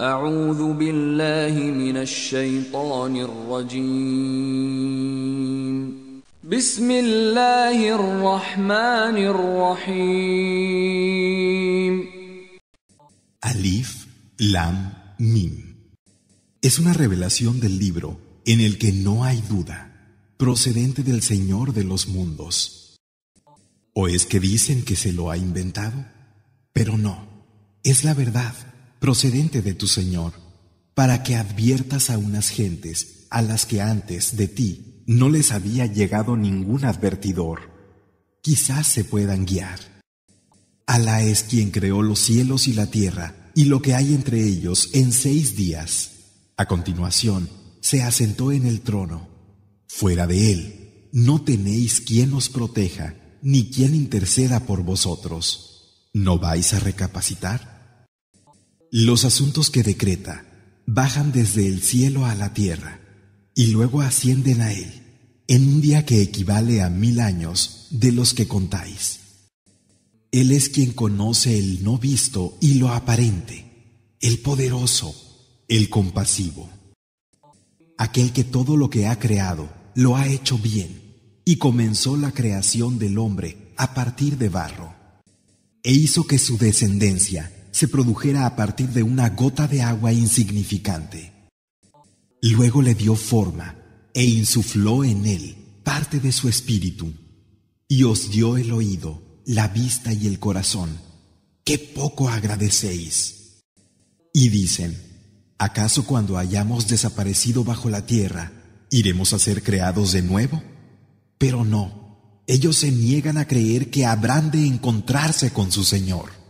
أعوذ Alif Lam Mim Es una revelación del libro en el que no hay duda, procedente del Señor de los mundos. ¿O es que dicen que se lo ha inventado? Pero no, es la verdad procedente de tu Señor, para que adviertas a unas gentes a las que antes de ti no les había llegado ningún advertidor. Quizás se puedan guiar. Alá es quien creó los cielos y la tierra y lo que hay entre ellos en seis días. A continuación, se asentó en el trono. Fuera de él, no tenéis quien os proteja, ni quien interceda por vosotros. ¿No vais a recapacitar? Los asuntos que decreta bajan desde el cielo a la tierra y luego ascienden a él en un día que equivale a mil años de los que contáis. Él es quien conoce el no visto y lo aparente, el poderoso, el compasivo. Aquel que todo lo que ha creado lo ha hecho bien y comenzó la creación del hombre a partir de barro e hizo que su descendencia se produjera a partir de una gota de agua insignificante. Luego le dio forma e insufló en él parte de su espíritu, y os dio el oído, la vista y el corazón. ¡Qué poco agradecéis! Y dicen, ¿acaso cuando hayamos desaparecido bajo la tierra, iremos a ser creados de nuevo? Pero no, ellos se niegan a creer que habrán de encontrarse con su Señor.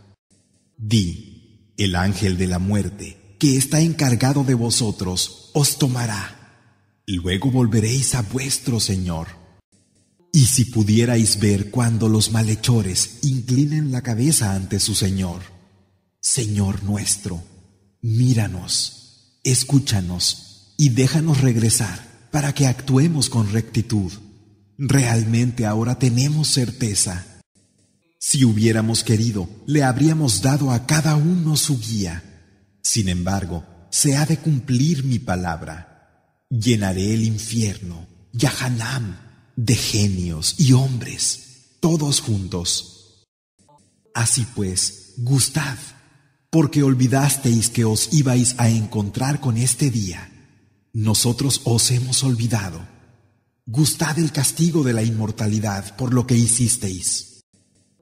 Di, el ángel de la muerte, que está encargado de vosotros, os tomará. Luego volveréis a vuestro Señor. Y si pudierais ver cuando los malhechores inclinen la cabeza ante su Señor, Señor nuestro, míranos, escúchanos y déjanos regresar para que actuemos con rectitud. Realmente ahora tenemos certeza. Si hubiéramos querido, le habríamos dado a cada uno su guía. Sin embargo, se ha de cumplir mi palabra. Llenaré el infierno, Yahanam, de genios y hombres, todos juntos. Así pues, gustad, porque olvidasteis que os ibais a encontrar con este día. Nosotros os hemos olvidado. Gustad el castigo de la inmortalidad por lo que hicisteis.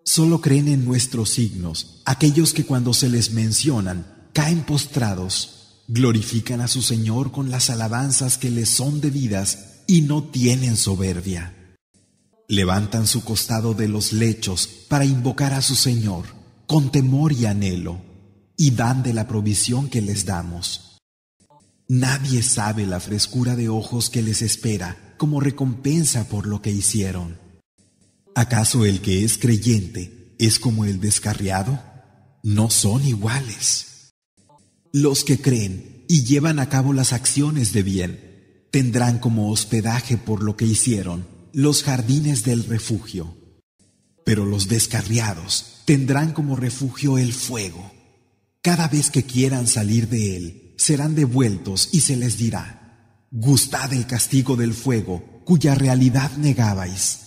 Solo creen en nuestros signos aquellos que cuando se les mencionan caen postrados, glorifican a su Señor con las alabanzas que les son debidas y no tienen soberbia. Levantan su costado de los lechos para invocar a su Señor con temor y anhelo, y dan de la provisión que les damos. Nadie sabe la frescura de ojos que les espera como recompensa por lo que hicieron. ¿Acaso el que es creyente es como el descarriado? No son iguales. Los que creen y llevan a cabo las acciones de bien tendrán como hospedaje por lo que hicieron los jardines del refugio. Pero los descarriados tendrán como refugio el fuego. Cada vez que quieran salir de él, serán devueltos y se les dirá, gustad el castigo del fuego cuya realidad negabais.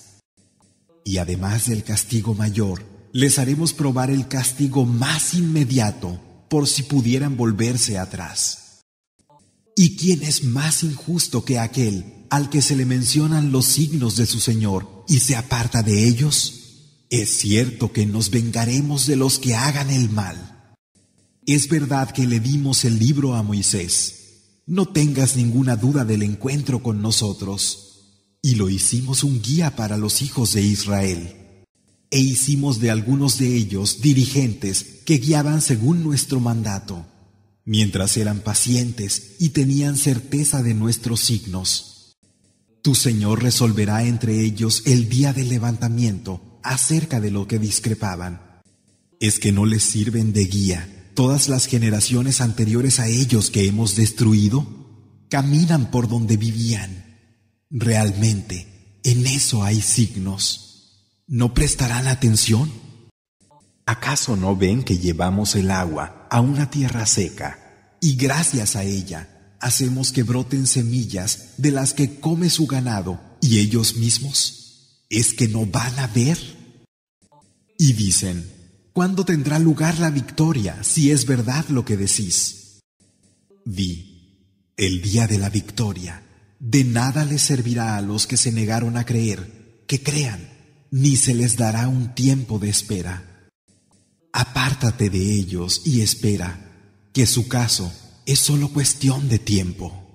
Y además del castigo mayor, les haremos probar el castigo más inmediato por si pudieran volverse atrás. ¿Y quién es más injusto que aquel al que se le mencionan los signos de su Señor y se aparta de ellos? Es cierto que nos vengaremos de los que hagan el mal. Es verdad que le dimos el libro a Moisés. No tengas ninguna duda del encuentro con nosotros. Y lo hicimos un guía para los hijos de Israel. E hicimos de algunos de ellos dirigentes que guiaban según nuestro mandato, mientras eran pacientes y tenían certeza de nuestros signos. Tu Señor resolverá entre ellos el día del levantamiento acerca de lo que discrepaban. Es que no les sirven de guía todas las generaciones anteriores a ellos que hemos destruido. Caminan por donde vivían. Realmente, en eso hay signos. ¿No prestarán atención? ¿Acaso no ven que llevamos el agua a una tierra seca y gracias a ella hacemos que broten semillas de las que come su ganado y ellos mismos? ¿Es que no van a ver? Y dicen, ¿cuándo tendrá lugar la victoria si es verdad lo que decís? Vi, el día de la victoria de nada les servirá a los que se negaron a creer que crean, ni se les dará un tiempo de espera. Apártate de ellos y espera, que su caso es solo cuestión de tiempo.